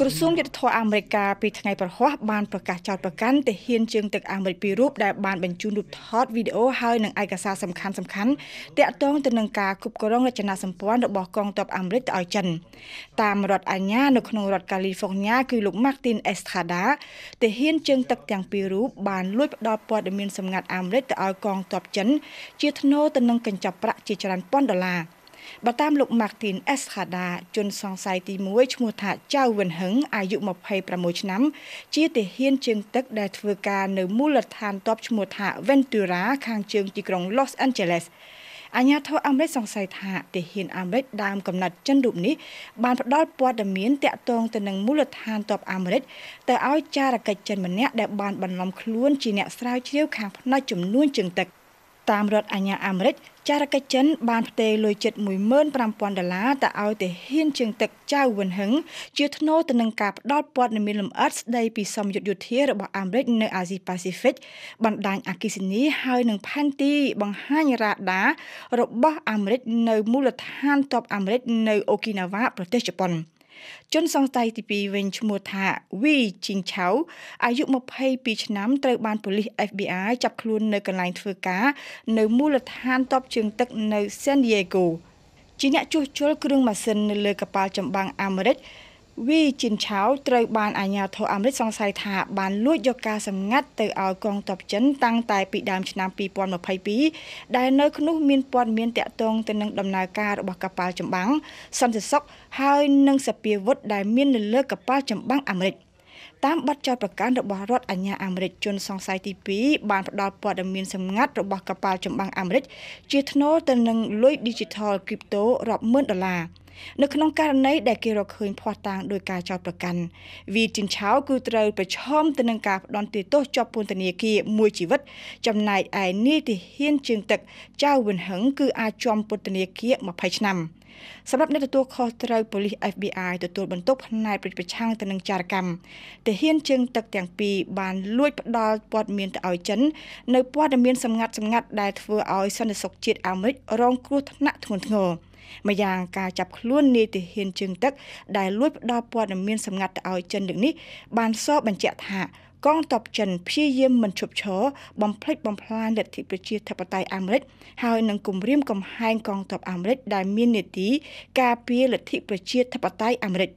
ក្រសួងយុទ្ធភ័ពអាមេរិកពីថ្ងៃប្រហ័សបានប្រកាសចោទប្រកាន់ទាហានជើងទឹកអាមេរិកពីររូបដែលបានបញ្ជូនរូបថតវីដេអូហើយនិងឯកសារសំខាន់សំខាន់ទាក់ទងទៅនឹងការគ្រប់គ្រងរចនាសម្ព័ន្ធរបស់កងទ័ពអាមេរិកទៅឲ្យចិនតាមរដ្ឋអាជ្ញានៅក្នុងរដ្ឋកាលីហ្វ័រញ៉ាគឺលោក Martin Estrada ទាហានជើងទឹកទាំងពីររូបបានលួចផ្ដល់ព័ត៌មានសម្ងាត់អាមេរិកទៅឲ្យកងទ័ពចិន ជាថ្នូរទៅនឹងកញ្ចប់ប្រាក់ជាច្រើនពាន់ដុល្លារបើតាមលោក Martin Estrada ជនសង្ស័យទី1ឈ្មោះថាចៅវិនហឹងអាយុ26ឆ្នាំ ជាទាហានជើងទឹកដែលធ្វើការនៅមូលដ្ឋានទ័ពឈ្មោះថា Ventura ខាងជើងទីក្រុង Los Angeles អាញាធរអាមេរិកសង្ស័យថាទាហានអាមេរិកដើមកំណត់ចិនរូបនេះបានផ្ដល់ព័ត៌មានតាក់ទងទៅនឹងមូលដ្ឋានទ័ពអាមេរិកទៅឲ្យចារកិច្ចចិនម្នាក់ដែលបានបន្លំខ្លួនជាអ្នកស្រាវជ្រាវខាងផ្នែកចំនួនជើងទឹកតាមរដ្ឋអាញាអាមេរិកចារកិច្ចចិនបានផ្ទេរលុយជិត15000ដុល្លារទៅឲ្យទាហានជើងទឹកចៅវិនហឹងជាថ្នូរទៅនឹងការផ្ដល់ព័ត៌មានលម្អិតស្ដីពីសម្យុទ្ធយោធារបស់អាមេរិកនៅអាស៊ីប៉ាស៊ីហ្វិកបណ្ដាញអគិសនីហើយនឹងផែនទីបង្ហាញរ៉ាដារបស់អាមេរិកនៅមូលដ្ឋានទ័ពអាមេរិកនៅអូគីណាវ៉ាប្រទេសជប៉ុន។ជនសង្ស័យទី2វិញឈ្មោះថាវីជីងឆៅអាយុ22ឆ្នាំត្រូវបានប៉ូលីស FBI ចាប់ខ្លួននៅកន្លែងធ្វើការនៅមូលដ្ឋានតបជើងទឹក នៅ San Diego ជាអ្នកជួសជុលគ្រឿងម៉ាស៊ីននៅលើកប៉ាល់ចម្បាំងអាមេរិកវីជិនឆាវត្រូវបានអាជ្ញាធរអាមេរិកសង្ស័យថាបានលួចយកការសម្ងាត់ទៅឲ្យកងទ័ពចិនតាំងតែពីដើមឆ្នាំ2022ដែលនៅក្នុងមានព័ត៌មានតាក់ទងទៅនឹងដំណើរការរបស់កប៉ាល់ចម្បាំងសន្តិសុខហើយនិងសពាវុធដែលមាននៅលើកប៉ាល់ចម្បាំងអាមេរិកតាមប័ណ្ណចោតប្រកាសរបស់រដ្ឋអាជ្ញាអាមេរិកជនសង្ស័យទី2បានផ្ដល់ព័ត៌មានសម្ងាត់របស់កប៉ាល់ចម្បាំងអាមេរិកជាថ្នូរទៅនឹងលុយ Digital Crypto រាប់ម៉ឺនដុល្លារ។នៅក្នុងករណីដែលគេរកឃើញភ័ស្តុតាងដោយការចោទប្រកាន់វីជីនឆៅគឺត្រូវប្រឈមទៅនឹងការផ្ដន់ទោសជាប់ពន្ធនាគារមួយជីវិតចំណែកឯនាយទាហានជើងទឹកចៅវិនហឹងគឺអាចជាប់ពន្ធនាគារ20ឆ្នាំ។សម្រាប់អ្នកទទួលខុសត្រូវប៉ូលីស FBI ទទួលបន្ទុកផ្នែកប្រតិប្រឆាំងទៅនឹងចារកម្មទាហានជើងទឹកទាំងពីរបានលួចផ្ដល់ព័ត៌មានទៅឲ្យចិននៅព័ត៌មានសម្ងាត់សម្ងាត់ដែលធ្វើឲ្យសន្តិសុខជាតិអាមេរិករងគ្រោះថ្នាក់ធ្ងន់ធ្ងរម្យ៉ាងការចាប់ខ្លួននាយទាហានជើងទឹកដែលលួចផ្ដល់ព័ត៌មានសម្ងាត់ទៅឲ្យចិនលើកនេះបានសរបញ្ជាក់ថាកងទ័ពចិនព្យាយាមមិនឈប់ឈរបំផ្លិចបំផ្លាញលទ្ធិប្រជាធិបតេយ្យអាមេរិកហើយនឹងគំរាមកំហែងកងទ័ពអាមេរិកដែលមាននីតិការពារលទ្ធិប្រជាធិបតេយ្យអាមេរិក។